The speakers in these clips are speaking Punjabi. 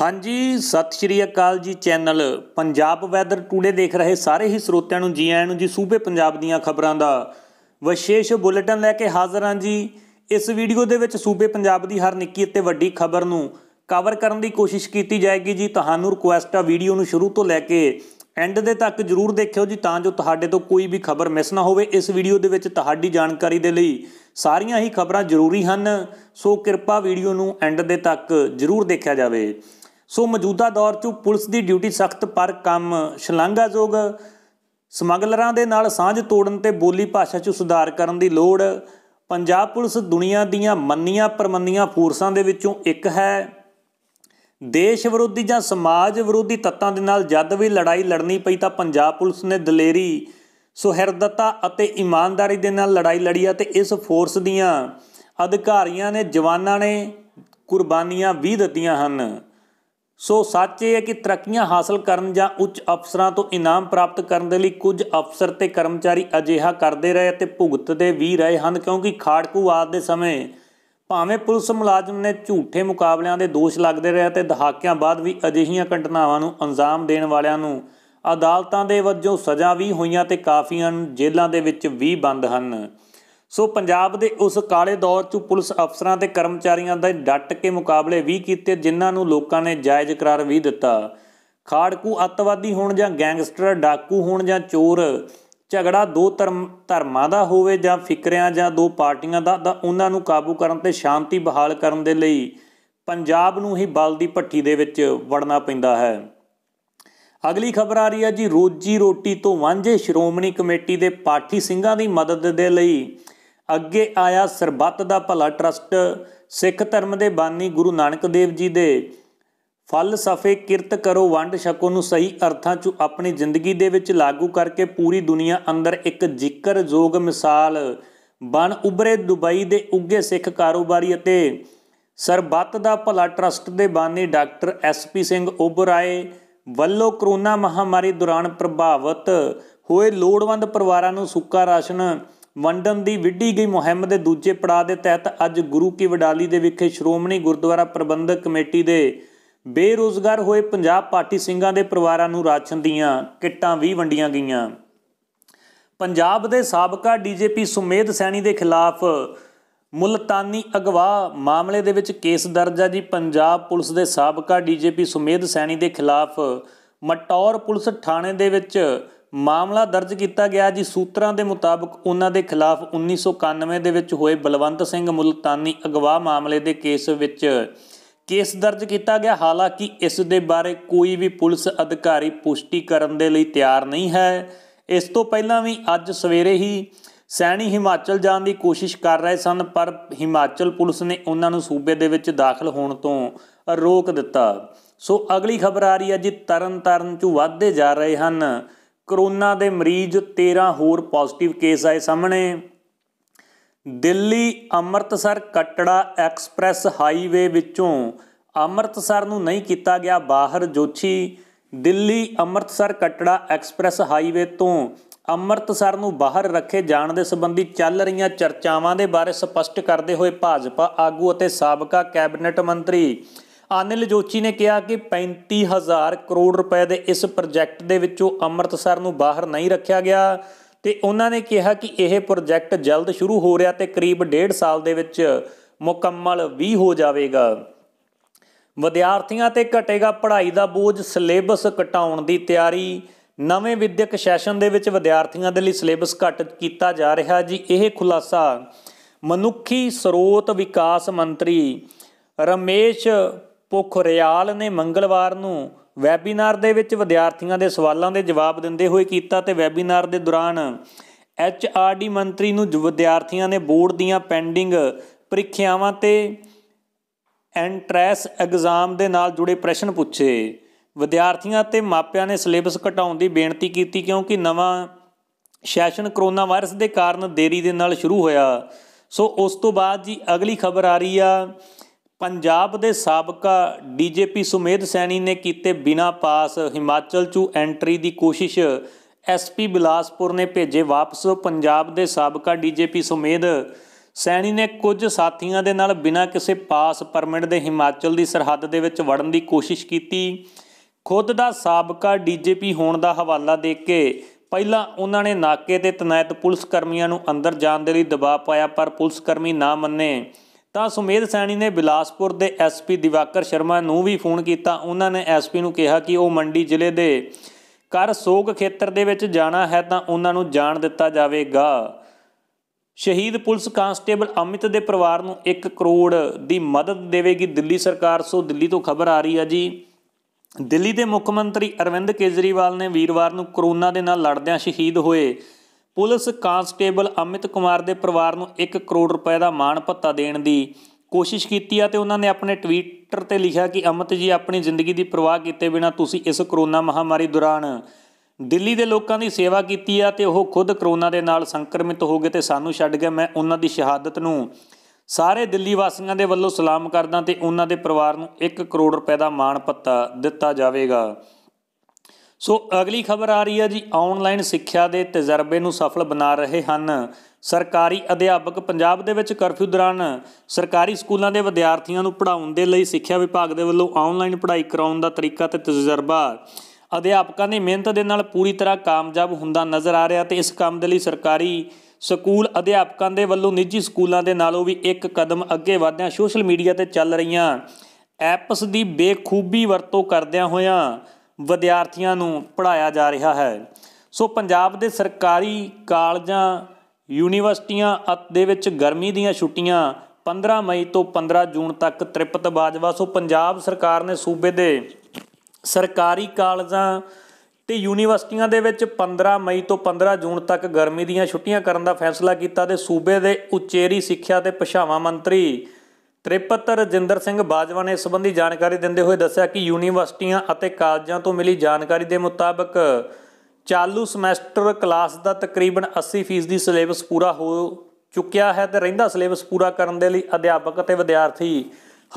ਹਾਂਜੀ ਸਤਿ ਸ਼੍ਰੀ ਅਕਾਲ ਜੀ ਚੈਨਲ ਪੰਜਾਬ ਵੈਦਰ ਟੂਡੇ ਦੇਖ ਰਹੇ ਸਾਰੇ ਹੀ ਸਰੋਤਿਆਂ ਨੂੰ ਜੀ ਆਇਆਂ ਨੂੰ ਜੀ ਸੂਬੇ ਪੰਜਾਬ ਦੀਆਂ ਖਬਰਾਂ ਦਾ ਵਿਸ਼ੇਸ਼ ਬੁਲੇਟਿਨ ਲੈ ਕੇ ਹਾਜ਼ਰ ਹਾਂ ਜੀ ਇਸ ਵੀਡੀਓ ਦੇ ਵਿੱਚ ਸੂਬੇ ਪੰਜਾਬ ਦੀ ਹਰ ਨਿੱਕੀ ਅਤੇ ਵੱਡੀ ਖਬਰ ਨੂੰ ਕਵਰ ਕਰਨ ਦੀ ਕੋਸ਼ਿਸ਼ ਕੀਤੀ ਜਾਏਗੀ ਜੀ ਤੁਹਾਨੂੰ ਰਿਕੁਐਸਟ ਆ ਵੀਡੀਓ ਨੂੰ ਸ਼ੁਰੂ ਤੋਂ ਲੈ ਕੇ ਐਂਡ ਦੇ ਤੱਕ ਜਰੂਰ ਦੇਖਿਓ ਜੀ ਤਾਂ ਜੋ ਤੁਹਾਡੇ ਤੋਂ ਕੋਈ ਵੀ ਖਬਰ ਮਿਸ ਨਾ ਹੋਵੇ ਇਸ ਵੀਡੀਓ ਦੇ ਵਿੱਚ ਤੁਹਾਡੀ ਜਾਣਕਾਰੀ ਦੇ ਲਈ ਸਾਰੀਆਂ ਹੀ ਖਬਰਾਂ ਜ਼ਰੂਰੀ ਹਨ ਸੋ ਕਿਰਪਾ ਵੀਡੀਓ ਨੂੰ ਐਂਡ ਦੇ ਤੱਕ ਜਰੂਰ ਦੇਖਿਆ ਜਾਵੇ ਸੋ ਮੌਜੂਦਾ ਦੌਰ 'ਚ ਪੁਲਿਸ ਦੀ ਡਿਊਟੀ ਸਖਤ ਪਰ ਕੰਮ ਸ਼ਲਾਘਾਯੋਗ ਸਮਗਲਰਾਂ ਦੇ ਨਾਲ ਸਾਂਝ ਤੋੜਨ ਤੇ ਬੋਲੀ ਭਾਸ਼ਾ 'ਚ ਸੁਧਾਰ ਕਰਨ ਦੀ ਲੋੜ ਪੰਜਾਬ ਪੁਲਿਸ ਦੁਨੀਆ ਦੀਆਂ ਮੰਨੀਆਂ ਪਰਮੰਨੀਆਂ ਫੋਰਸਾਂ ਦੇ ਵਿੱਚੋਂ ਇੱਕ ਹੈ ਦੇਸ਼ ਵਿਰੋਧੀ ਜਾਂ ਸਮਾਜ ਵਿਰੋਧੀ ਤੱਤਾਂ ਦੇ ਨਾਲ ਜਦ ਵੀ ਲੜਾਈ ਲੜਨੀ ਪਈ ਤਾਂ ਪੰਜਾਬ ਪੁਲਿਸ ਨੇ ਦਲੇਰੀ ਸੁਹਿਰਦਤਾ ਅਤੇ ਇਮਾਨਦਾਰੀ ਦੇ ਨਾਲ ਲੜਾਈ ਲੜੀ ਅਤੇ ਇਸ ਫੋਰਸ ਦੀਆਂ ਅਧਿਕਾਰੀਆਂ ਨੇ ਜਵਾਨਾਂ ਨੇ ਕੁਰਬਾਨੀਆਂ ਵੀ ਦਿੱਤੀਆਂ ਹਨ ਸੋ ਸੱਚ ਇਹ ਹੈ ਕਿ ਤਰੱਕੀਆਂ ਹਾਸਲ ਕਰਨ ਜਾਂ ਉੱਚ ਅਫਸਰਾਂ ਤੋਂ ਇਨਾਮ ਪ੍ਰਾਪਤ ਕਰਨ ਦੇ ਲਈ ਕੁਝ ਅਫਸਰ ਤੇ ਕਰਮਚਾਰੀ ਅਜਿਹਾ ਕਰਦੇ ਰਹੇ ਅਤੇ ਭੁਗਤਦੇ ਵੀ ਰਹੇ ਹਨ ਕਿਉਂਕਿ ਖਾੜਕੂ ਆਦ ਦੇ ਸਮੇਂ ਭਾਵੇਂ ਪੁਲਿਸ ਮੁਲਾਜ਼ਮ ਨੇ ਝੂਠੇ ਮੁਕਾਬਲਿਆਂ ਦੇ ਦੋਸ਼ ਲੱਗਦੇ ਰਹੇ ਅਤੇ ਦਹਾਕਿਆਂ ਬਾਅਦ ਵੀ ਅਜਿਹੀਆਂ ਘਟਨਾਵਾਂ ਨੂੰ ਅੰਜਾਮ ਦੇਣ ਵਾਲਿਆਂ ਨੂੰ ਅਦਾਲਤਾਂ ਦੇ ਵੱਜੋਂ ਸਜ਼ਾ ਵੀ ਹੋਈਆਂ ਤੇ ਕਾਫੀਆਂ ਜੇਲ੍ਹਾਂ ਦੇ ਵਿੱਚ ਵੀ ਬੰਦ ਹਨ ਸੋ ਪੰਜਾਬ ਦੇ ਉਸ ਕਾਲੇ ਦੌਰ 'ਚ ਪੁਲਿਸ ਅਫਸਰਾਂ ਤੇ ਕਰਮਚਾਰੀਆਂ ਦਾ ਡਟ ਕੇ ਮੁਕਾਬਲੇ ਵੀ ਕੀਤੇ ਜਿਨ੍ਹਾਂ ਨੂੰ ਲੋਕਾਂ ਨੇ ਜਾਇਜ਼ ਕਰਾਰ ਵੀ ਦਿੱਤਾ ਖਾੜਕੂ ਅੱਤਵਾਦੀ ਹੋਣ ਜਾਂ ਗੈਂਗਸਟਰ ਡਾਕੂ ਹੋਣ ਜਾਂ ਚੋਰ ਝਗੜਾ ਦੋ ਧਰਮ ਧਰਮਾਂ ਦਾ ਹੋਵੇ ਜਾਂ ਫਿਕਰਿਆਂ ਜਾਂ ਦੋ ਪਾਰਟੀਆਂ ਦਾ ਤਾਂ ਉਹਨਾਂ ਨੂੰ ਕਾਬੂ ਕਰਨ ਤੇ ਸ਼ਾਂਤੀ ਬਹਾਲ ਕਰਨ ਦੇ ਲਈ ਪੰਜਾਬ ਨੂੰ ਹੀ ਬਲ ਦੀ ਭੱਠੀ ਦੇ ਵਿੱਚ ਵੜਨਾ ਪੈਂਦਾ ਹੈ ਅਗਲੀ ਖਬਰ ਆ ਰਹੀ ਹੈ ਜੀ ਰੋਜੀ ਰੋਟੀ ਤੋਂ ਵਾਂਝੇ ਸ਼੍ਰੋਮਣੀ ਕਮੇਟੀ ਦੇ ਪਾਠੀ ਸਿੰਘਾਂ ਦੀ ਮਦਦ ਦੇ ਲਈ ਅੱਗੇ ਆਇਆ ਸਰਬੱਤ ਦਾ ਭਲਾ ਟਰਸਟ ਸਿੱਖ ਧਰਮ ਦੇ ਬਾਨੀ ਗੁਰੂ ਨਾਨਕ ਦੇਵ ਜੀ ਦੇ ਫਲਸਫੇ ਕਿਰਤ ਕਰੋ ਵੰਡ ਛਕੋ ਨੂੰ ਸਹੀ ਅਰਥਾਂ 'ਚ ਆਪਣੀ ਜ਼ਿੰਦਗੀ ਦੇ ਵਿੱਚ ਲਾਗੂ ਕਰਕੇ ਪੂਰੀ ਦੁਨੀਆ ਅੰਦਰ ਇੱਕ ਜ਼ਿਕਰਯੋਗ ਮਿਸਾਲ ਬਣ ਉਭਰੇ ਦੁਬਈ ਦੇ ਉੱਗੇ ਸਿੱਖ ਕਾਰੋਬਾਰੀ ਅਤੇ ਸਰਬੱਤ ਦਾ ਭਲਾ ਟਰਸਟ ਦੇ ਬਾਨੀ ਡਾਕਟਰ ਐਸਪੀ ਸਿੰਘ ਉਬਰਾਏ ਵੱਲੋਂ ਕਰੋਨਾ ਮਹਾਮਾਰੀ ਦੌਰਾਨ ਪ੍ਰਭਾਵਿਤ ਹੋਏ ਲੋੜਵੰਦ ਪਰਿਵਾਰਾਂ ਨੂੰ ਸੁੱਕਾ ਰਾਸ਼ਨ ਵੰਡਨ ਦੀ ਵਿੱਢੀ ਗਈ ਮੁਹਿੰਮ ਦੇ ਦੂਜੇ ਪੜਾਅ ਦੇ ਤਹਿਤ ਅੱਜ ਗੁਰੂ ਕੀ ਵਡਾਲੀ ਦੇ ਵਿਖੇ ਸ਼੍ਰੋਮਣੀ ਗੁਰਦੁਆਰਾ ਪ੍ਰਬੰਧਕ ਕਮੇਟੀ ਦੇ ਬੇਰੋਜ਼ਗਾਰ ਹੋਏ ਪੰਜਾਬ ਪਾਰਟੀ ਸਿੰਘਾਂ ਦੇ ਪਰਿਵਾਰਾਂ ਨੂੰ ਰਾਸ਼ਨ ਦੀਆਂ ਕਿੱਟਾਂ ਵੀ ਵੰਡੀਆਂ ਗਈਆਂ ਪੰਜਾਬ ਦੇ ਸਾਬਕਾ ਡੀਜੀਪੀ ਸੁਮੇਧ ਸੈਣੀ ਦੇ ਖਿਲਾਫ ਮੁਲਤਾਨੀ ਅਗਵਾ ਮਾਮਲੇ ਦੇ ਵਿੱਚ ਕੇਸ ਦਰਜ ਹੈ ਜੀ ਪੰਜਾਬ ਪੁਲਿਸ ਦੇ ਸਾਬਕਾ ਡੀਜੀਪੀ ਸੁਮੇਧ ਸੈਣੀ ਦੇ ਖਿਲਾਫ ਮਟੌਰ ਪੁਲਿਸ ਥਾਣੇ ਦੇ ਵਿੱਚ ਮਾਮਲਾ ਦਰਜ ਕੀਤਾ ਗਿਆ ਜੀ ਸੂਤਰਾਂ ਦੇ ਮੁਤਾਬਕ ਉਹਨਾਂ ਦੇ ਖਿਲਾਫ 1991 ਦੇ ਵਿੱਚ ਹੋਏ ਬਲਵੰਤ ਸਿੰਘ ਮੁਲਤਾਨੀ ਅਗਵਾ ਮਾਮਲੇ ਦੇ ਕੇਸ ਵਿੱਚ ਕੇਸ ਦਰਜ ਕੀਤਾ ਗਿਆ ਹਾਲਾਂਕਿ ਇਸ ਦੇ ਬਾਰੇ ਕੋਈ ਵੀ ਪੁਲਿਸ ਅਧਿਕਾਰੀ ਪੁਸ਼ਟੀ ਕਰਨ ਦੇ ਲਈ ਤਿਆਰ ਨਹੀਂ ਹੈ ਇਸ ਤੋਂ ਪਹਿਲਾਂ ਵੀ ਅੱਜ ਸਵੇਰੇ ਹੀ ਸੈਣੀ ਹਿਮਾਚਲ ਜਾਣ ਦੀ ਕੋਸ਼ਿਸ਼ ਕਰ ਰਹੇ ਸਨ ਪਰ ਹਿਮਾਚਲ ਪੁਲਿਸ ਨੇ ਉਹਨਾਂ ਨੂੰ ਸੂਬੇ ਦੇ ਵਿੱਚ ਦਾਖਲ ਹੋਣ ਤੋਂ ਰੋਕ ਦਿੱਤਾ ਸੋ ਅਗਲੀ ਖਬਰ ਆ ਰਹੀ ਹੈ ਜੀ ਤਰਨ ਤਰਨ ਚ ਵਧਦੇ ਜਾ ਰਹੇ ਹਨ ਕਰੋਨਾ ਦੇ ਮਰੀਜ਼ 13 ਹੋਰ ਪੋਜ਼ਿਟਿਵ ਕੇਸ ਆਏ ਸਾਹਮਣੇ ਦਿੱਲੀ ਅੰਮ੍ਰਿਤਸਰ ਕਟੜਾ ਐਕਸਪ੍ਰੈਸ ਹਾਈਵੇ ਵਿੱਚੋਂ ਅੰਮ੍ਰਿਤਸਰ ਨੂੰ ਨਹੀਂ ਕੀਤਾ ਗਿਆ ਬਾਹਰ ਜੋਛੀ ਦਿੱਲੀ ਅੰਮ੍ਰਿਤਸਰ ਕਟੜਾ ਐਕਸਪ੍ਰੈਸ ਹਾਈਵੇ ਤੋਂ ਅੰਮ੍ਰਿਤਸਰ ਨੂੰ ਬਾਹਰ ਰੱਖੇ ਜਾਣ ਦੇ ਸੰਬੰਧੀ ਚੱਲ ਰਹੀਆਂ ਚਰਚਾਵਾਂ ਦੇ ਬਾਰੇ ਸਪਸ਼ਟ ਕਰਦੇ ਹੋਏ ਭਾਜਪਾ ਆਗੂ ਅਤੇ ਸਾਬਕਾ ਕੈਬਨਿਟ ਮੰਤਰੀ ਅਨਿਲ ਜੋਚੀ ਨੇ ਕਿਹਾ ਕਿ 35000 ਕਰੋੜ ਰੁਪਏ ਦੇ ਇਸ ਪ੍ਰੋਜੈਕਟ ਦੇ ਵਿੱਚੋਂ ਅੰਮ੍ਰਿਤਸਰ ਨੂੰ ਬਾਹਰ ਨਹੀਂ ਰੱਖਿਆ ਗਿਆ ਤੇ ਉਹਨਾਂ ਨੇ ਕਿਹਾ ਕਿ ਇਹ ਪ੍ਰੋਜੈਕਟ ਜਲਦ ਸ਼ੁਰੂ ਹੋ ਰਿਹਾ ਤੇ ਕਰੀਬ 1.5 ਸਾਲ ਦੇ ਵਿੱਚ ਮੁਕੰਮਲ ਵੀ ਹੋ ਜਾਵੇਗਾ ਵਿਦਿਆਰਥੀਆਂ ਤੇ ਘਟੇਗਾ ਪੜ੍ਹਾਈ ਦਾ ਬੋਝ ਸਿਲੇਬਸ ਘਟਾਉਣ ਦੀ ਤਿਆਰੀ ਨਵੇਂ ਵਿਦਿਅਕ ਸੈਸ਼ਨ ਦੇ ਵਿੱਚ ਵਿਦਿਆਰਥੀਆਂ ਦੇ ਲਈ ਸਿਲੇਬਸ ਘਟ ਕੀਤਾ ਜਾ ਰਿਹਾ ਜੀ ਇਹ ਖੁਲਾਸਾ ਮਨੁੱਖੀ ਸਰੋਤ ਵਿਕਾਸ ਮੰਤਰੀ ਰਮੇਸ਼ ਪੋਖਰੀਆਲ ਨੇ ਮੰਗਲਵਾਰ ਨੂੰ ਵੈਬੀਨਾਰ ਦੇ ਵਿੱਚ ਵਿਦਿਆਰਥੀਆਂ ਦੇ ਸਵਾਲਾਂ ਦੇ ਜਵਾਬ ਦਿੰਦੇ ਹੋਏ ਕੀਤਾ ਤੇ ਵੈਬੀਨਾਰ ਦੇ ਦੌਰਾਨ ਐਚਆਰਡੀ ਮੰਤਰੀ ਨੂੰ ਵਿਦਿਆਰਥੀਆਂ ਨੇ ਬੋਰਡ ਦੀਆਂ ਪੈਂਡਿੰਗ ਪ੍ਰੀਖਿਆਵਾਂ ਤੇ ਐਂਟਰੈਂਸ ਐਗਜ਼ਾਮ ਦੇ ਨਾਲ ਜੁੜੇ ਪ੍ਰਸ਼ਨ ਪੁੱਛੇ ਵਿਦਿਆਰਥੀਆਂ ਤੇ ਮਾਪਿਆਂ ਨੇ ਸਿਲੇਬਸ ਘਟਾਉਣ ਦੀ ਬੇਨਤੀ ਕੀਤੀ ਕਿਉਂਕਿ ਨਵਾਂ ਸੈਸ਼ਨ ਕਰੋਨਾ ਵਾਇਰਸ ਦੇ ਕਾਰਨ ਦੇਰੀ ਦੇ ਨਾਲ ਸ਼ੁਰੂ ਹੋਇਆ ਸੋ ਉਸ ਤੋਂ ਬਾਅਦ ਜੀ ਅਗਲੀ ਖਬਰ ਆ ਰਹੀ ਆ ਪੰਜਾਬ ਦੇ ਸਾਬਕਾ ਡੀਜੀਪੀ ਸੁਮੇਧ ਸੈਣੀ ਨੇ ਕੀਤੇ ਬਿਨਾ ਪਾਸ ਹਿਮਾਚਲ ਚੂ ਐਂਟਰੀ ਦੀ ਕੋਸ਼ਿਸ਼ ਐਸਪੀ ਬਿਲਾਸਪੁਰ ਨੇ ਭੇਜੇ ਵਾਪਸ ਪੰਜਾਬ ਦੇ ਸਾਬਕਾ ਡੀਜੀਪੀ ਸੁਮੇਧ ਸੈਣੀ ਨੇ ਕੁਝ ਸਾਥੀਆਂ ਦੇ ਨਾਲ ਬਿਨਾ ਕਿਸੇ ਪਾਸ ਪਰਮਿਟ ਦੇ ਹਿਮਾਚਲ ਦੀ ਸਰਹੱਦ ਦੇ ਵਿੱਚ ਵੜਨ ਦੀ ਕੋਸ਼ਿਸ਼ ਕੀਤੀ ਖੁਦ ਦਾ ਸਾਬਕਾ ਡੀਜੀਪੀ ਹੋਣ ਦਾ ਹਵਾਲਾ ਦੇ ਕੇ ਪਹਿਲਾਂ ਉਹਨਾਂ ਨੇ ਨਾਕੇ ਤੇ ਤਨਾਇਤ ਪੁਲਿਸ ਕਰਮੀਆਂ ਨੂੰ ਅੰਦਰ ਜਾਣ ਦੇ ਲਈ ਦਬਾਅ ਪਾਇਆ ਪਰ ਪੁਲਿਸ ਕਰਮੀ ਨਾ ਮੰਨੇ ਤਾਂ ਸੁਮੇਧ ਸੈਣੀ ਨੇ ਬਿਲਾਸਪੁਰ ਦੇ ਐਸਪੀ ਦਿਵਾਕਰ ਸ਼ਰਮਾ ਨੂੰ ਵੀ ਫੋਨ ਕੀਤਾ ਉਹਨਾਂ ਨੇ ਐਸਪੀ ਨੂੰ ਕਿਹਾ ਕਿ ਉਹ ਮੰਡੀ ਜ਼ਿਲ੍ਹੇ ਦੇ ਕਰ ਸੋਗ ਖੇਤਰ ਦੇ ਵਿੱਚ ਜਾਣਾ ਹੈ ਤਾਂ ਉਹਨਾਂ ਨੂੰ ਜਾਣ ਦਿੱਤਾ ਜਾਵੇਗਾ ਸ਼ਹੀਦ ਪੁਲਿਸ ਕਾਂਸਟੇਬਲ ਅਮਿਤ ਦੇ ਪਰਿਵਾਰ ਨੂੰ 1 ਕਰੋੜ ਦੀ ਮਦਦ ਦੇਵੇਗੀ ਦਿੱਲੀ ਸਰਕਾਰ ਸੋ ਦਿੱਲੀ ਤੋਂ ਖਬਰ ਆ ਰਹੀ ਹੈ ਜੀ ਦਿੱਲੀ ਦੇ ਮੁੱਖ ਮੰਤਰੀ ਅਰਵਿੰਦ ਕੇਜਰੀਵਾਲ ਨੇ ਵੀਰਵਾਰ ਨੂੰ ਕਰੋਨਾ ਦੇ ਨਾਲ ਲੜਦਿਆਂ ਸ਼ਹੀਦ ਹੋਏ ਪੁਲਿਸ ਕਾਂਸਟੇਬਲ ਅਮਿਤ ਕੁਮਾਰ ਦੇ ਪਰਿਵਾਰ ਨੂੰ 1 ਕਰੋੜ ਰੁਪਏ ਦਾ ਮਾਣ ਭੱਤਾ ਦੇਣ ਦੀ ਕੋਸ਼ਿਸ਼ ਕੀਤੀ ਆ ਤੇ ਉਹਨਾਂ ਨੇ ਆਪਣੇ ਟਵਿੱਟਰ ਤੇ ਲਿਖਿਆ ਕਿ ਅਮਿਤ ਜੀ ਆਪਣੀ ਜ਼ਿੰਦਗੀ ਦੀ ਪਰਵਾਹ ਕੀਤੇ ਬਿਨਾ ਤੁਸੀਂ ਇਸ ਕਰੋਨਾ ਮਹਾਮਾਰੀ ਦੌਰਾਨ ਦਿੱਲੀ ਦੇ ਲੋਕਾਂ ਦੀ ਸੇਵਾ ਕੀਤੀ ਆ ਤੇ ਉਹ ਖੁਦ ਕਰੋਨਾ ਦੇ ਨਾਲ ਸੰਕਰਮਿਤ ਹੋ ਗਏ ਤੇ ਸਾਨੂੰ ਛੱਡ ਗਏ ਮੈਂ ਉਹਨਾਂ ਦੀ ਸ਼ਹਾਦਤ ਨੂੰ ਸਾਰੇ ਦਿੱਲੀ ਵਾਸੀਆਂ ਦੇ ਵੱਲੋਂ ਸਲਾਮ ਕਰਦਾ ਤੇ ਉਹਨਾਂ ਦੇ ਪਰਿਵਾਰ ਨੂੰ 1 ਕਰੋੜ ਰੁਪਏ ਦਾ ਮਾਣ ਪੱਤਾ ਦਿੱਤਾ ਜਾਵੇਗਾ ਸੋ ਅਗਲੀ ਖਬਰ ਆ ਰਹੀ ਹੈ ਜੀ ਆਨਲਾਈਨ ਸਿੱਖਿਆ ਦੇ ਤਜਰਬੇ ਨੂੰ ਸਫਲ ਬਣਾ ਰਹੇ ਹਨ ਸਰਕਾਰੀ ਅਧਿਆਪਕ ਪੰਜਾਬ ਦੇ ਵਿੱਚ ਕਰਫਿਊ ਦੌਰਾਨ ਸਰਕਾਰੀ ਸਕੂਲਾਂ ਦੇ ਵਿਦਿਆਰਥੀਆਂ ਨੂੰ ਪੜ੍ਹਾਉਣ ਦੇ ਲਈ ਸਿੱਖਿਆ ਵਿਭਾਗ ਦੇ ਵੱਲੋਂ ਆਨਲਾਈਨ ਪੜ੍ਹਾਈ ਕਰਾਉਣ ਦਾ ਤਰੀਕਾ ਤੇ ਤਜਰਬਾ ਅਧਿਆਪਕਾਂ ਦੀ ਮਿਹਨਤ ਦੇ ਨਾਲ ਪੂਰੀ ਤਰ੍ਹਾਂ ਕਾਮਯਾਬ ਹੁੰਦਾ ਨਜ਼ਰ ਆ ਰਿਹਾ ਤੇ ਇਸ ਕੰਮ ਦੇ ਲਈ ਸਰਕਾਰੀ ਸਕੂਲ ਅਧਿਆਪਕਾਂ ਦੇ ਵੱਲੋਂ ਨਿੱਜੀ ਸਕੂਲਾਂ ਦੇ ਨਾਲੋਂ ਵੀ ਇੱਕ ਕਦਮ ਅੱਗੇ ਵਧਿਆ ਸੋਸ਼ਲ ਮੀਡੀਆ ਤੇ ਚੱਲ ਰਹੀਆਂ ਐਪਸ ਦੀ ਬੇਖੂਬੀ ਵਰਤੋਂ ਕਰਦਿਆਂ ਹੋਇਆਂ ਵਿਦਿਆਰਥੀਆਂ ਨੂੰ ਪੜਾਇਆ ਜਾ ਰਿਹਾ ਹੈ ਸੋ ਪੰਜਾਬ ਦੇ ਸਰਕਾਰੀ ਕਾਲਜਾਂ ਯੂਨੀਵਰਸਿਟੀਆਂ ਦੇ ਵਿੱਚ ਗਰਮੀ ਦੀਆਂ ਛੁੱਟੀਆਂ 15 ਮਈ ਤੋਂ 15 ਜੂਨ ਤੱਕ ਤ੍ਰਿਪਤ ਬਾਜਵਾ ਸੋ ਪੰਜਾਬ ਸਰਕਾਰ ਨੇ ਸੂਬੇ ਦੇ ਸਰਕਾਰੀ ਕਾਲਜਾਂ ਤੇ ਯੂਨੀਵਰਸਿਟੀਆਂ ਦੇ ਵਿੱਚ 15 ਮਈ ਤੋਂ 15 ਜੂਨ ਤੱਕ ਗਰਮੀ ਦੀਆਂ ਛੁੱਟੀਆਂ ਕਰਨ ਦਾ ਫੈਸਲਾ ਕੀਤਾ ਤੇ ਸੂਬੇ ਦੇ ਉਚੇਰੀ ਸਿੱਖਿਆ ਤੇ ਪਛਾਵਾਂ ਮੰਤਰੀ ਤ੍ਰਿਪਤ ਰਜਿੰਦਰ ਸਿੰਘ ਬਾਜਵਾ ਨੇ ਇਸ ਸੰਬੰਧੀ ਜਾਣਕਾਰੀ ਦਿੰਦੇ ਹੋਏ ਦੱਸਿਆ ਕਿ ਯੂਨੀਵਰਸਿਟੀਆਂ ਅਤੇ ਕਾਲਜਾਂ ਤੋਂ ਮਿਲੀ ਜਾਣਕਾਰੀ ਦੇ ਮੁਤਾਬਕ ਚਾਲੂ ਸਮੈਸਟਰ ਕਲਾਸ ਦਾ ਤਕਰੀਬਨ 80% ਦੀ ਸਿਲੇਬਸ ਪੂਰਾ ਹੋ ਚੁੱਕਿਆ ਹੈ ਤੇ ਰਹਿੰਦਾ ਸਿਲੇਬਸ ਪੂਰਾ ਕਰਨ ਦੇ ਲਈ ਅਧਿਆਪਕ ਅਤੇ ਵਿਦਿਆਰਥੀ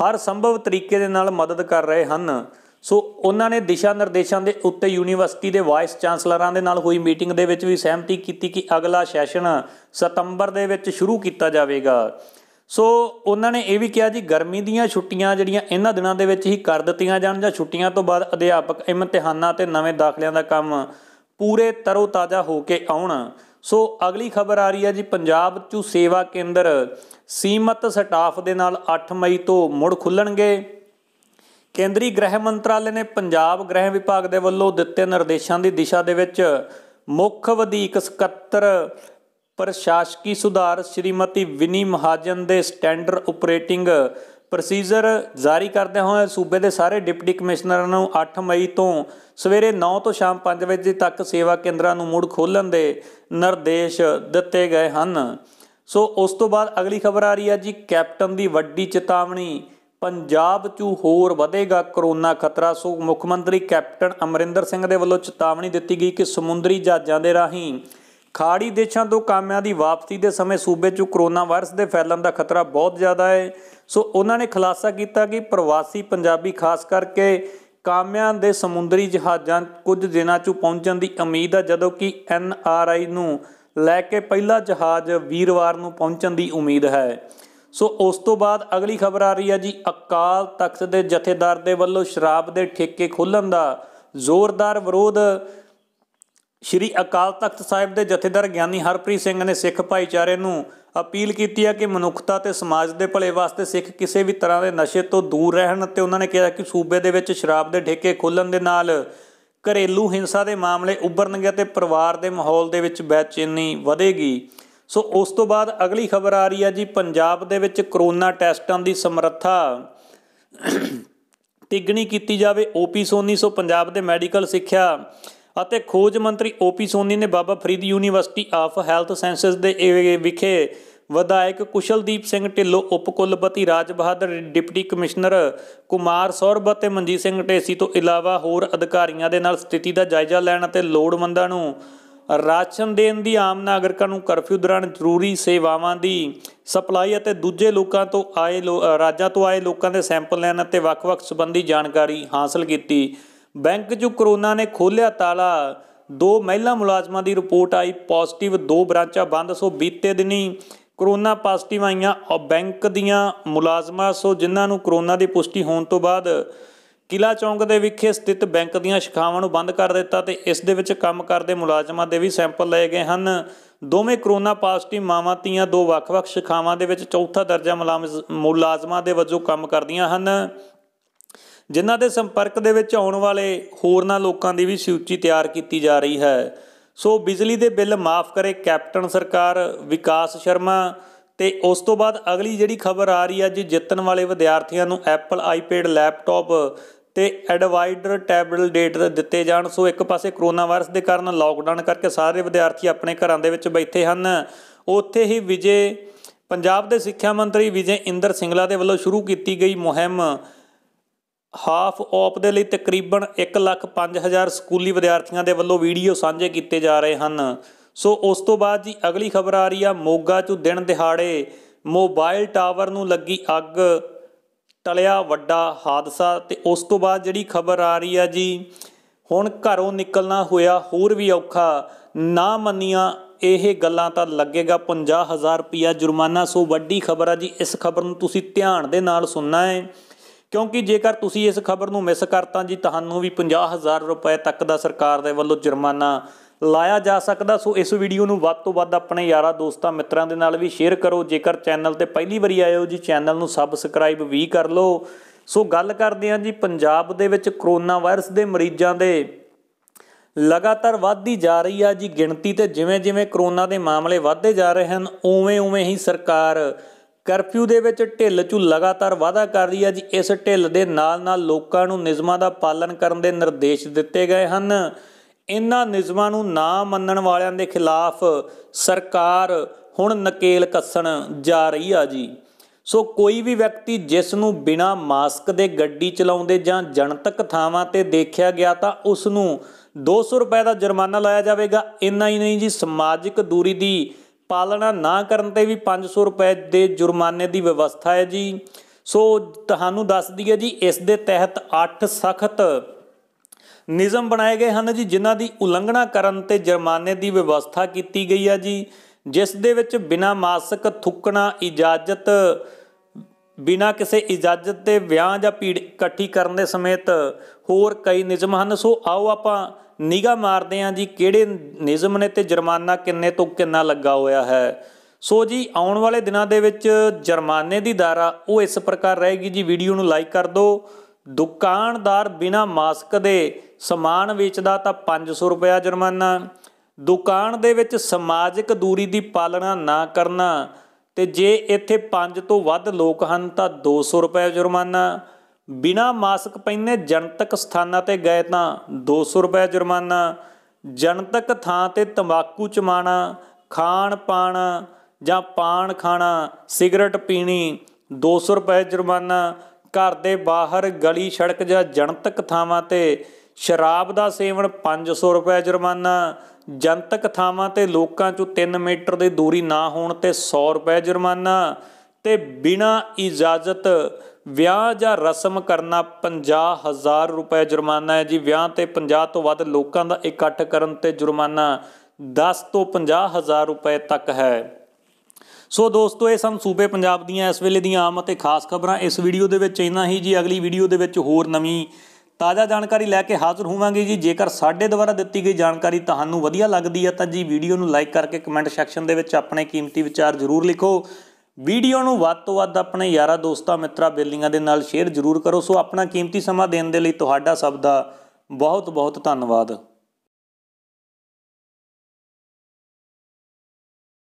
ਹਰ ਸੰਭਵ ਤਰੀਕੇ ਦੇ ਨਾਲ ਮਦਦ ਕਰ ਰਹੇ ਹਨ ਸੋ ਉਹਨਾਂ ਨੇ ਦਿਸ਼ਾ ਨਿਰਦੇਸ਼ਾਂ ਦੇ ਉੱਤੇ ਯੂਨੀਵਰਸਿਟੀ ਦੇ ਵਾਈਸ ਚਾਂਸਲਰਾਂ ਦੇ ਨਾਲ ਹੋਈ ਮੀਟਿੰਗ ਦੇ ਵਿੱਚ ਵੀ ਸਹਿਮਤੀ ਕੀਤੀ ਕਿ ਅਗਲਾ ਸੈਸ਼ਨ ਸਤੰਬਰ ਦੇ ਵਿੱਚ ਸ਼ੁਰੂ ਕੀਤਾ ਜਾਵੇਗਾ ਸੋ ਉਹਨਾਂ ਨੇ ਇਹ ਵੀ ਕਿਹਾ ਜੀ ਗਰਮੀ ਦੀਆਂ ਛੁੱਟੀਆਂ ਜਿਹੜੀਆਂ ਇਹਨਾਂ ਦਿਨਾਂ ਦੇ ਵਿੱਚ ਹੀ ਕਰ ਦਿੱਤੀਆਂ ਜਾਣ ਜਾਂ ਛੁੱਟੀਆਂ ਤੋਂ ਬਾਅਦ ਅਧਿਆਪਕ ਇਮਤਿਹਾਨਾਂ ਤੇ ਨਵੇਂ ਦਾਖਲਿਆਂ ਦਾ ਕੰਮ ਪੂਰੇ ਤਰੋ ਤਾਜ਼ਾ ਹੋ ਕੇ ਆਉਣ ਸੋ ਅਗਲੀ ਖਬਰ ਆ ਰਹੀ ਹੈ ਜੀ ਪੰਜਾਬ ਚੂ ਸੇਵਾ ਕੇਂਦਰ ਸੀਮਤ ਸਟਾਫ ਦੇ ਨਾਲ 8 ਮਈ ਤੋਂ ਮੁੜ ਖੁੱਲਣਗੇ ਕੇਂਦਰੀ ਗ੍ਰਹਿ ਮੰਤਰਾਲੇ ਨੇ ਪੰਜਾਬ ਗ੍ਰਹਿ ਵਿਭਾਗ ਦੇ ਵੱਲੋਂ ਦਿੱਤੇ ਨਿਰਦੇਸ਼ਾਂ ਦੀ ਦਿਸ਼ਾ ਦੇ ਵਿੱਚ ਮੁੱਖ ਵਧੀਕ ਸਕੱਤਰ ਪ੍ਰਸ਼ਾਸਕੀ ਸੁਧਾਰ ਸ਼੍ਰੀਮਤੀ ਵਿਨੀ ਮਹਾਜਨ ਦੇ ਸਟੈਂਡਰਡ ਆਪਰੇਟਿੰਗ ਪ੍ਰੋਸੀਜਰ ਜਾਰੀ ਕਰਦੇ ਹੋਏ ਸੂਬੇ ਦੇ ਸਾਰੇ ਡਿਪਟੀ ਕਮਿਸ਼ਨਰਾਂ ਨੂੰ 8 ਮਈ ਤੋਂ ਸਵੇਰੇ 9 ਤੋਂ ਸ਼ਾਮ 5 ਵਜੇ ਤੱਕ ਸੇਵਾ ਕੇਂਦਰਾਂ ਨੂੰ ਮੁੜ ਖੋਲਣ ਦੇ ਨਿਰਦੇਸ਼ ਦਿੱਤੇ ਗਏ ਹਨ ਸੋ ਉਸ ਤੋਂ ਬਾਅਦ ਅਗਲੀ ਖਬਰ ਆ ਰਹੀ ਹੈ ਜੀ ਕੈਪਟਨ ਦੀ ਵੱਡੀ ਚੇਤਾਵਨੀ ਪੰਜਾਬ 'ਚ ਹੋਰ ਵਧੇਗਾ ਕਰੋਨਾ ਖਤਰਾ ਸੋ ਮੁੱਖ ਮੰਤਰੀ ਕੈਪਟਨ ਅਮਰਿੰਦਰ ਸਿੰਘ ਦੇ ਵੱਲੋਂ ਚੇਤਾਵਨੀ ਦਿੱਤੀ ਗਈ ਕਿ ਸਮੁੰਦਰੀ ਜਹਾਜ਼ਾਂ ਦੇ ਰਾਹੀਂ ਖਾੜੀ ਦੇਸ਼ਾਂ ਤੋਂ ਕਾਮਿਆਂ ਦੀ ਵਾਪਸੀ ਦੇ ਸਮੇਂ ਸੂਬੇ 'ਚ ਕੋਰੋਨਾ ਵਾਇਰਸ ਦੇ ਫੈਲਣ ਦਾ ਖਤਰਾ ਬਹੁਤ ਜ਼ਿਆਦਾ ਹੈ ਸੋ ਉਹਨਾਂ ਨੇ ਖੁਲਾਸਾ ਕੀਤਾ ਕਿ ਪ੍ਰਵਾਸੀ ਪੰਜਾਬੀ ਖਾਸ ਕਰਕੇ ਕਾਮਿਆਂ ਦੇ ਸਮੁੰਦਰੀ ਜਹਾਜ਼ਾਂ ਕੁਝ ਦਿਨਾਂ 'ਚ ਪਹੁੰਚਣ ਦੀ ਉਮੀਦ ਹੈ ਜਦੋਂ ਕਿ ਐਨ ਆਰ ਆਈ ਨੂੰ ਲੈ ਕੇ ਪਹਿਲਾ ਜਹਾਜ਼ ਵੀਰਵਾਰ ਨੂੰ ਪਹੁੰਚਣ ਦੀ ਉਮੀਦ ਹੈ ਸੋ ਉਸ ਤੋਂ ਬਾਅਦ ਅਗਲੀ ਖਬਰ ਆ ਰਹੀ ਹੈ ਜੀ ਅਕਾਲ ਤਖਤ ਦੇ ਜਥੇਦਾਰ ਦੇ ਵੱਲੋਂ ਸ਼ਰਾਬ ਦੇ ਠੇਕੇ ਖੋਲਣ ਦਾ ਜ਼ੋਰਦਾਰ ਵਿਰੋਧ ਸ਼੍ਰੀ ਅਕਾਲ ਤਖਤ ਸਾਹਿਬ ਦੇ ਜਥੇਦਾਰ ਗਿਆਨੀ ਹਰਪ੍ਰੀਤ ਸਿੰਘ ਨੇ ਸਿੱਖ ਭਾਈਚਾਰੇ ਨੂੰ ਅਪੀਲ ਕੀਤੀ ਹੈ ਕਿ ਮਨੁੱਖਤਾ ਤੇ ਸਮਾਜ ਦੇ ਭਲੇ ਵਾਸਤੇ ਸਿੱਖ ਕਿਸੇ ਵੀ ਤਰ੍ਹਾਂ ਦੇ ਨਸ਼ੇ ਤੋਂ ਦੂਰ ਰਹਿਣ ਤੇ ਉਹਨਾਂ ਨੇ ਕਿਹਾ ਕਿ ਸੂਬੇ ਦੇ ਵਿੱਚ ਸ਼ਰਾਬ ਦੇ ਠੇਕੇ ਖੋਲਣ ਦੇ ਨਾਲ ਘਰੇਲੂ ਹਿੰਸਾ ਦੇ ਮਾਮਲੇ ਉੱਭਰਨਗੇ ਤੇ ਪਰਿਵਾਰ ਦੇ ਮਾਹੌਲ ਦੇ ਵਿੱਚ ਬੇਚੈਨੀ ਵਧੇਗੀ ਸੋ ਉਸ ਤੋਂ ਬਾਅਦ ਅਗਲੀ ਖਬਰ ਆ ਰਹੀ ਹੈ ਜੀ ਪੰਜਾਬ ਦੇ ਵਿੱਚ ਕਰੋਨਾ ਟੈਸਟਾਂ ਦੀ ਸਮਰੱਥਾ ਤਿਗਣੀ ਕੀਤੀ ਜਾਵੇ ਓਪੀ ਸੋਨੀ ਸੋ ਪੰਜਾਬ ਦੇ ਮੈਡੀਕਲ ਸਿੱਖਿਆ ਅਤੇ ਖੋਜ ਮੰਤਰੀ ਓਪੀ ਸੋਨੀ ਨੇ Baba Farid university of health sciences ਦੇ ਵਿਖੇ ਵਿਧਾਇਕ ਕੁਸ਼ਲਦੀਪ ਸਿੰਘ ਢਿੱਲੋਂ ਉਪ ਕੁਲਪਤੀ ਰਾਜ ਬਹਾਦਰ ਡਿਪਟੀ ਕਮਿਸ਼ਨਰ ਕੁਮਾਰ ਸੌਰਭ ਅਤੇ ਮਨਜੀਤ ਸਿੰਘ ਢੇਸੀ ਤੋਂ ਇਲਾਵਾ ਹੋਰ ਅਧਿਕਾਰੀਆਂ ਦੇ ਨਾਲ ਸਥਿਤੀ ਦਾ ਜਾਇਜ਼ਾ ਲੈਣ ਅਤੇ ਲੋੜਵੰਦਾਂ ਨੂੰ ਰਾਸ਼ਨ ਦੇਣ ਦੀ ਆਮ ਨਾਗਰਿਕਾਂ ਨੂੰ ਕਰਫਿਊ ਦੌਰਾਨ ਜ਼ਰੂਰੀ ਸੇਵਾਵਾਂ ਦੀ ਸਪਲਾਈ ਅਤੇ ਦੂਜੇ ਲੋਕਾਂ ਤੋਂ ਆਏ ਰਾਜਾਂ ਤੋਂ ਆਏ ਲੋਕਾਂ ਦੇ ਸੈਂਪਲ ਲੈਣ ਅਤੇ ਵੱਖ-ਵੱਖ ਸੰਬੰਧੀ ਜਾਣਕਾਰੀ ਹਾਸਲ ਕੀਤੀ ਬੈਂਕ 'ਚ ਕਰੋਨਾ ਨੇ ਖੋਲਿਆ ਤਾਲਾ ਦੋ ਮਹਿਲਾ ਮੁਲਾਜ਼ਮਾਂ ਦੀ ਰਿਪੋਰਟ ਆਈ ਪੋਜ਼ਿਟਿਵ ਦੋ ਬ੍ਰਾਂਚਾਂ ਬੰਦ ਸੋ ਬੀਤੇ ਦਿਨੀ ਕਰੋਨਾ ਪੋਜ਼ਿਟਿਵ ਆਈਆਂ ਬੈਂਕ ਦੀਆਂ ਮੁਲਾਜ਼ਮਾਂ ਸੋ ਜਿਨ੍ਹਾਂ ਨੂੰ ਕਰੋਨਾ ਦੀ ਪੁਸ਼ਟੀ ਹੋਣ ਤੋਂ ਬਾਅਦ ਕਿਲਾ ਚੌਂਕ ਦੇ ਵਿਖੇ ਸਥਿਤ ਬੈਂਕ ਦੀਆਂ ਸ਼ਾਖਾਵਾਂ ਨੂੰ ਬੰਦ ਕਰ ਦਿੱਤਾ ਤੇ ਇਸ ਦੇ ਵਿੱਚ ਕੰਮ ਕਰਦੇ ਮੁਲਾਜ਼ਮਾਂ ਦੇ ਵੀ ਸੈਂਪਲ ਲਏ ਗਏ ਹਨ ਦੋਵੇਂ ਕਰੋਨਾ ਪੋਜ਼ਿਟਿਵ ਮਾਵਾਂ ਤੀਆਂ ਦੋ ਵੱਖ-ਵੱਖ ਸ਼ਾਖਾਵਾਂ ਦੇ ਵਿੱਚ ਚੌਥਾ ਦਰਜਾ ਮੁਲਾਜ਼ਮਾਂ ਦੇ ਵਜੋਂ ਕੰਮ ਕਰਦੀਆਂ ਹਨ ਜਿਨ੍ਹਾਂ ਦੇ ਸੰਪਰਕ ਦੇ ਵਿੱਚ ਆਉਣ ਵਾਲੇ ਹੋਰਨਾਂ ਲੋਕਾਂ ਦੀ ਵੀ ਸੂਚੀ ਤਿਆਰ ਕੀਤੀ ਜਾ ਰਹੀ ਹੈ ਸੋ ਬਿਜਲੀ ਦੇ ਬਿੱਲ ਮਾਫ ਕਰੇ ਕੈਪਟਨ ਸਰਕਾਰ ਵਿਕਾਸ ਸ਼ਰਮਾ ਤੇ ਉਸ ਤੋਂ ਬਾਅਦ ਅਗਲੀ ਜਿਹੜੀ ਖਬਰ ਆ ਰਹੀ ਹੈ ਜੀ ਜਿੱਤਣ ਵਾਲੇ ਵਿਦਿਆਰਥੀਆਂ ਨੂੰ ਐਪਲ ਆਈਪੈਡ ਲੈਪਟਾਪ ਤੇ ਐਡਵਾਈਡਰ ਟੈਬਲ ਡੇਟ ਦਿੱਤੇ ਜਾਣ ਸੋ ਇੱਕ ਪਾਸੇ ਕਰੋਨਾ ਵਾਇਰਸ ਦੇ ਕਾਰਨ ਲਾਕਡਾਊਨ ਕਰਕੇ ਸਾਰੇ ਵਿਦਿਆਰਥੀ ਆਪਣੇ ਘਰਾਂ ਦੇ ਵਿੱਚ ਬੈਠੇ ਹਨ ਉੱਥੇ ਹੀ ਵਿਜੇ ਪੰਜਾਬ ਦੇ ਸਿੱਖਿਆ ਮੰਤਰੀ ਵਿਜੇ ਇੰਦਰ ਸਿੰਗਲਾ ਦੇ ਵੱਲੋਂ ਸ਼ੁਰੂ ਕੀਤੀ ਗਈ ਮੁਹਿੰਮ ਹਾਫ ਆਪ ਦੇ ਲਈ ਤਕਰੀਬਨ 1,05,000 ਸਕੂਲੀ ਵਿਦਿਆਰਥੀਆਂ ਦੇ ਵੱਲੋਂ ਵੀਡੀਓ ਸਾਂਝੇ ਕੀਤੇ ਜਾ ਰਹੇ ਹਨ ਸੋ ਉਸ ਤੋਂ ਬਾਅਦ ਜੀ ਅਗਲੀ ਖਬਰ ਆ ਰਹੀ ਆ ਮੋਗਾ 'ਚ ਦਿਨ ਦਿਹਾੜੇ ਮੋਬਾਈਲ ਟਾਵਰ ਨੂੰ ਲੱਗੀ ਅੱਗ ਟਲਿਆ ਵੱਡਾ ਹਾਦਸਾ ਤੇ ਉਸ ਤੋਂ ਬਾਅਦ ਜਿਹੜੀ ਖਬਰ ਆ ਰਹੀ ਆ ਜੀ ਹੁਣ ਘਰੋਂ ਨਿਕਲਣਾ ਹੋਇਆ ਹੋਰ ਵੀ ਔਖਾ ਨਾ ਮੰਨੀਆਂ ਇਹ ਗੱਲਾਂ ਤਾਂ ਲੱਗੇਗਾ 50000 ਰੁਪਇਆ ਜੁਰਮਾਨਾ ਸੋ ਵੱਡੀ ਖਬਰ ਆ ਜੀ ਇਸ ਖਬਰ ਨੂੰ ਤੁਸੀਂ ਧਿਆਨ ਦੇ ਨਾਲ ਸੁਣਨਾ ਹੈ ਕਿਉਂਕਿ ਜੇਕਰ ਤੁਸੀਂ ਇਸ ਖਬਰ ਨੂੰ ਮਿਸ ਕਰਤਾ ਜੀ ਤੁਹਾਨੂੰ ਵੀ 50000 ਰੁਪਏ ਤੱਕ ਦਾ ਸਰਕਾਰ ਦੇ ਵੱਲੋਂ ਜੁਰਮਾਨਾ ਲਾਇਆ ਜਾ ਸਕਦਾ ਸੋ ਇਸ ਵੀਡੀਓ ਨੂੰ ਵੱਧ ਤੋਂ ਵੱਧ ਆਪਣੇ ਯਾਰਾ ਦੋਸਤਾਂ ਮਿੱਤਰਾਂ ਦੇ ਨਾਲ ਵੀ ਸ਼ੇਅਰ ਕਰੋ ਜੇਕਰ ਚੈਨਲ ਤੇ ਪਹਿਲੀ ਵਾਰੀ ਆਏ ਹੋ ਜੀ ਚੈਨਲ ਨੂੰ ਸਬਸਕ੍ਰਾਈਬ ਵੀ ਕਰ ਲਓ ਸੋ ਗੱਲ ਕਰਦੇ ਹਾਂ ਜੀ ਪੰਜਾਬ ਦੇ ਵਿੱਚ ਕਰੋਨਾ ਵਾਇਰਸ ਦੇ ਮਰੀਜ਼ਾਂ ਦੇ ਲਗਾਤਾਰ ਵਧਦੀ ਜਾ ਰਹੀ ਆ ਜੀ ਗਿਣਤੀ ਤੇ ਜਿਵੇਂ-ਜਿਵੇਂ ਕਰੋਨਾ ਦੇ ਮਾਮਲੇ ਵਧਦੇ ਜਾ ਰਹੇ ਹਨ ਉਵੇਂ-ਉਵੇਂ ਹੀ ਸਰਕਾਰ ਕਰਫਿਊ ਦੇ ਵਿੱਚ ਢਿੱਲ 'ਚ ਲਗਾਤਾਰ ਵਾਧਾ ਕਰ ਰਹੀ ਹੈ ਜੀ ਇਸ ਢਿੱਲ ਦੇ ਨਾਲ-ਨਾਲ ਲੋਕਾਂ ਨੂੰ ਨਿਯਮਾਂ ਦਾ ਪਾਲਣ ਕਰਨ ਦੇ ਨਿਰਦੇਸ਼ ਦਿੱਤੇ ਗਏ ਹਨ ਇਹਨਾਂ ਨਿਯਮਾਂ ਨੂੰ ਨਾ ਮੰਨਣ ਵਾਲਿਆਂ ਦੇ ਖਿਲਾਫ ਸਰਕਾਰ ਹੁਣ ਨਕੇਲ ਕੱਸਣ ਜਾ ਰਹੀ ਆ ਜੀ ਸੋ ਕੋਈ ਵੀ ਵਿਅਕਤੀ ਜਿਸ ਨੂੰ ਬਿਨਾ ਮਾਸਕ ਦੇ ਗੱਡੀ ਚਲਾਉਂਦੇ ਜਾਂ ਜਨਤਕ ਥਾਵਾਂ ਤੇ ਦੇਖਿਆ ਗਿਆ ਤਾਂ ਉਸ ਨੂੰ 200 ਰੁਪਏ ਦਾ ਜੁਰਮਾਨਾ ਲਾਇਆ ਜਾਵੇਗਾ ਇੰਨਾ ਹੀ ਨਹੀਂ ਜੀ ਸਮਾਜਿਕ ਦੂਰੀ ਦੀ ਪਾਲਣਾ ਨਾ ਕਰਨ ਤੇ ਵੀ 500 ਰੁਪਏ ਦੇ ਜੁਰਮਾਨੇ ਦੀ ਵਿਵਸਥਾ ਹੈ ਜੀ ਸੋ ਤੁਹਾਨੂੰ ਦੱਸ ਦਈਏ ਜੀ ਇਸ ਦੇ ਤਹਿਤ 8 ਸਖਤ ਨਿਯਮ ਬਣਾਏ ਗਏ ਹਨ ਜੀ ਜਿਨ੍ਹਾਂ ਦੀ ਉਲੰਘਣਾ ਕਰਨ ਤੇ ਜੁਰਮਾਨੇ ਦੀ ਵਿਵਸਥਾ ਕੀਤੀ ਗਈ ਹੈ ਜੀ ਜਿਸ ਦੇ ਵਿੱਚ ਬਿਨਾ ਮਾਸਕ ਥੁੱਕਣਾ ਇਜਾਜ਼ਤ ਬਿਨਾਂ ਕਿਸੇ ਇਜਾਜ਼ਤ ਦੇ ਵਿਆਹ ਜਾਂ ਭੀੜ ਇਕੱਠੀ ਕਰਨ ਦੇ ਸਮੇਤ ਹੋਰ ਕਈ ਨਿਯਮ ਹਨ ਸੋ ਆਓ ਆਪਾਂ ਨਿਗਾਹ ਮਾਰਦੇ ਹਾਂ ਜੀ ਕਿਹੜੇ ਨਿਯਮ ਨੇ ਤੇ ਜੁਰਮਾਨਾ ਕਿੰਨੇ ਤੋਂ ਕਿੰਨਾ ਲੱਗਾ ਹੋਇਆ ਹੈ ਸੋ ਜੀ ਆਉਣ ਵਾਲੇ ਦਿਨਾਂ ਦੇ ਵਿੱਚ ਜੁਰਮਾਨੇ ਦੀ ਦਾਰਾ ਉਹ ਇਸ ਪ੍ਰਕਾਰ ਰਹੇਗੀ ਜੀ ਵੀਡੀਓ ਨੂੰ ਲਾਈਕ ਕਰ ਦਿਓ ਦੁਕਾਨਦਾਰ ਬਿਨਾ ਮਾਸਕ ਦੇ ਸਮਾਨ ਵੇਚਦਾ ਤਾਂ 500 ਰੁਪਏ ਜੁਰਮਾਨਾ ਦੁਕਾਨ ਦੇ ਵਿੱਚ ਸਮਾਜਿਕ ਦੂਰੀ ਦੀ ਪਾਲਣਾ ਨਾ ਕਰਨਾ ਤੇ ਜੇ ਇੱਥੇ 5 ਤੋਂ ਵੱਧ ਲੋਕ ਹਨ ਤਾਂ 200 ਰੁਪਏ ਜੁਰਮਾਨਾ ਬਿਨਾ ਮਾਸਕ ਪਹਿਨੇ ਜਨਤਕ ਸਥਾਨਾਂ ਤੇ ਗਏ ਤਾਂ 200 ਰੁਪਏ ਜੁਰਮਾਨਾ ਜਨਤਕ ਥਾਂ ਤੇ ਤੰਬਾਕੂ ਚਮਾਣਾ ਖਾਣ ਪਾਣ ਜਾਂ ਪਾਣ ਖਾਣਾ ਸਿਗਰਟ ਪੀਣੀ 200 ਰੁਪਏ ਜੁਰਮਾਨਾ ਘਰ ਦੇ ਬਾਹਰ ਗਲੀ ਸੜਕ ਜਾਂ ਜਨਤਕ ਥਾਵਾਂ ਤੇ ਸ਼ਰਾਬ ਦਾ ਸੇਵਨ 500 ਰੁਪਏ ਜੁਰਮਾਨਾ ਜਨਤਕ ਥਾਵਾਂ ਤੇ ਲੋਕਾਂ ਚੋਂ 3 ਮੀਟਰ ਦੀ ਦੂਰੀ ਨਾ ਹੋਣ ਤੇ 100 ਰੁਪਏ ਜੁਰਮਾਨਾ ਤੇ ਬਿਨਾ ਇਜਾਜ਼ਤ ਵਿਆਹ ਜਾਂ ਰਸਮ ਕਰਨਾ 50000 ਰੁਪਏ ਜੁਰਮਾਨਾ ਹੈ ਜੀ ਵਿਆਹ ਤੇ 50 ਤੋਂ ਵੱਧ ਲੋਕਾਂ ਦਾ ਇਕੱਠ ਕਰਨ ਤੇ ਜੁਰਮਾਨਾ 10 ਤੋਂ 50000 ਰੁਪਏ ਤੱਕ ਹੈ ਸੋ ਦੋਸਤੋ ਇਹ ਸਨ ਸੂਬੇ ਪੰਜਾਬ ਦੀਆਂ ਇਸ ਵੇਲੇ ਦੀਆਂ ਆਮ ਅਤੇ ਖਾਸ ਖਬਰਾਂ ਇਸ ਵੀਡੀਓ ਦੇ ਵਿੱਚ ਇੰਨਾ ਹੀ ਜੀ ਅਗਲੀ ਵੀਡੀਓ ਦੇ ਵਿੱਚ ਹੋਰ ਨਵੀਂ ਤਾਜ਼ਾ ਜਾਣਕਾਰੀ ਲੈ ਕੇ ਹਾਜ਼ਰ ਹੋਵਾਂਗੇ ਜੀ ਜੇਕਰ ਸਾਡੇ ਦੁਆਰਾ ਦਿੱਤੀ ਗਈ ਜਾਣਕਾਰੀ ਤੁਹਾਨੂੰ ਵਧੀਆ ਲੱਗਦੀ ਹੈ ਤਾਂ ਜੀ ਵੀਡੀਓ ਨੂੰ ਲਾਈਕ ਕਰਕੇ ਕਮੈਂਟ ਸੈਕਸ਼ਨ ਦੇ ਵਿੱਚ ਆਪਣੇ ਕੀਮਤੀ ਵਿਚਾਰ ਜ਼ਰੂਰ ਲਿਖੋ ਵੀਡੀਓ ਨੂੰ ਵੱਧ ਤੋਂ ਵੱਧ ਆਪਣੇ ਯਾਰਾ ਦੋਸਤਾਂ ਮਿੱਤਰਾਂ ਬੇਲੀਆਂ ਦੇ ਨਾਲ ਸ਼ੇਅਰ ਜ਼ਰੂਰ ਕਰੋ ਸੋ ਆਪਣਾ ਕੀਮਤੀ ਸਮਾਂ ਦੇਣ ਦੇ ਲਈ ਤੁਹਾਡਾ ਸਭ ਦਾ ਬਹੁਤ ਬਹੁਤ ਧੰਨਵਾਦ